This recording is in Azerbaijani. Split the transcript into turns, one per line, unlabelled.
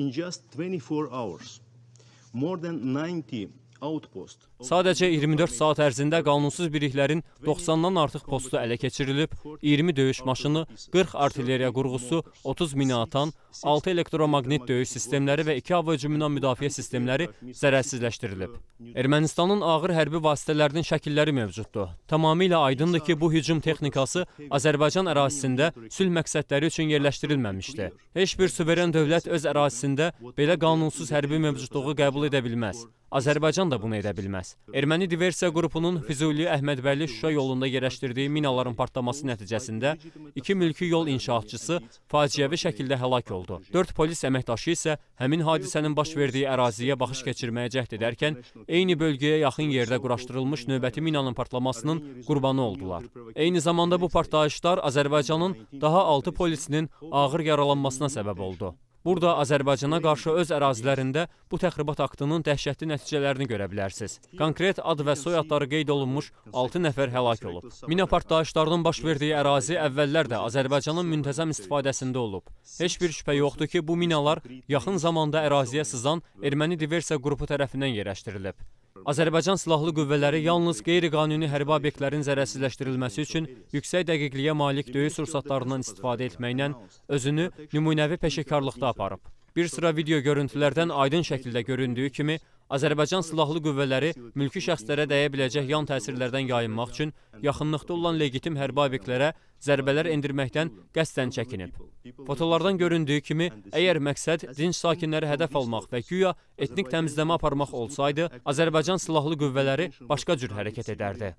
in just 24 hours. More than 90 Sadəcə 24 saat ərzində qanunsuz birliklərin 90-dan artıq postu ələ keçirilib, 20 döyüş maşını, 40 artilleriya qurğusu, 30 mina atan, 6 elektromagnet döyüş sistemləri və 2 hava hücumundan müdafiə sistemləri zərərsizləşdirilib. Ermənistanın ağır hərbi vasitələrinin şəkilləri mövcuddur. Tamamilə aydındır ki, bu hücum texnikası Azərbaycan ərazisində sülh məqsədləri üçün yerləşdirilməmişdi. Heç bir suveren dövlət öz ərazisində belə qanunsuz hərbi mövcudluğu qəbul edə bilməz. Azərbaycan da bunu edə bilməz. Erməni diversiya qrupunun Füzuli Əhmədbəyli Şuşa yolunda yerləşdirdiyi minaların partlaması nəticəsində iki mülki yol inşaatçısı faciəvi şəkildə həlak oldu. 4 polis əməkdaşı isə həmin hadisənin baş verdiyi əraziyə baxış keçirməyə cəhd edərkən eyni bölgəyə yaxın yerdə quraşdırılmış növbəti minanın partlamasının qurbanı oldular. Eyni zamanda bu partlayışlar Azərbaycanın daha 6 polisinin ağır yaralanmasına səbəb oldu. Burada Azərbaycana qarşı öz ərazilərində bu təxribat aktının dəhşətli nəticələrini görə bilərsiniz. Konkret ad və soyadları qeyd olunmuş 6 nəfər həlak olub. Mina partlayışlarının baş verdiyi ərazi əvvəllər də Azərbaycanın müntəzəm istifadəsində olub. Heç bir şübhə yoxdur ki, bu minalar yaxın zamanda əraziyə sızan erməni diversiya qrupu tərəfindən yerləşdirilib. Azərbaycan Silahlı Qüvvələri yalnız qeyri-qanuni hərbi obyektlərin zərərsizləşdirilməsi üçün yüksək dəqiqliyə malik döyüş sursatlarından istifadə etməklə özünü nümunəvi peşəkarlıqda aparıb. Bir sıra video görüntülərdən aydın şəkildə göründüyü kimi, Azərbaycan Silahlı Qüvvələri mülki şəxslərə dəyə biləcək yan təsirlərdən yayınmaq üçün yaxınlıqda olan legitim hərbi obyektlərə zərbələr endirməkdən qəsdən çəkinib. Fotolardan göründüyü kimi, əgər məqsəd dinç sakinləri hədəf almaq və güya etnik təmizləmə aparmaq olsaydı, Azərbaycan Silahlı Qüvvələri başqa cür hərəkət edərdi.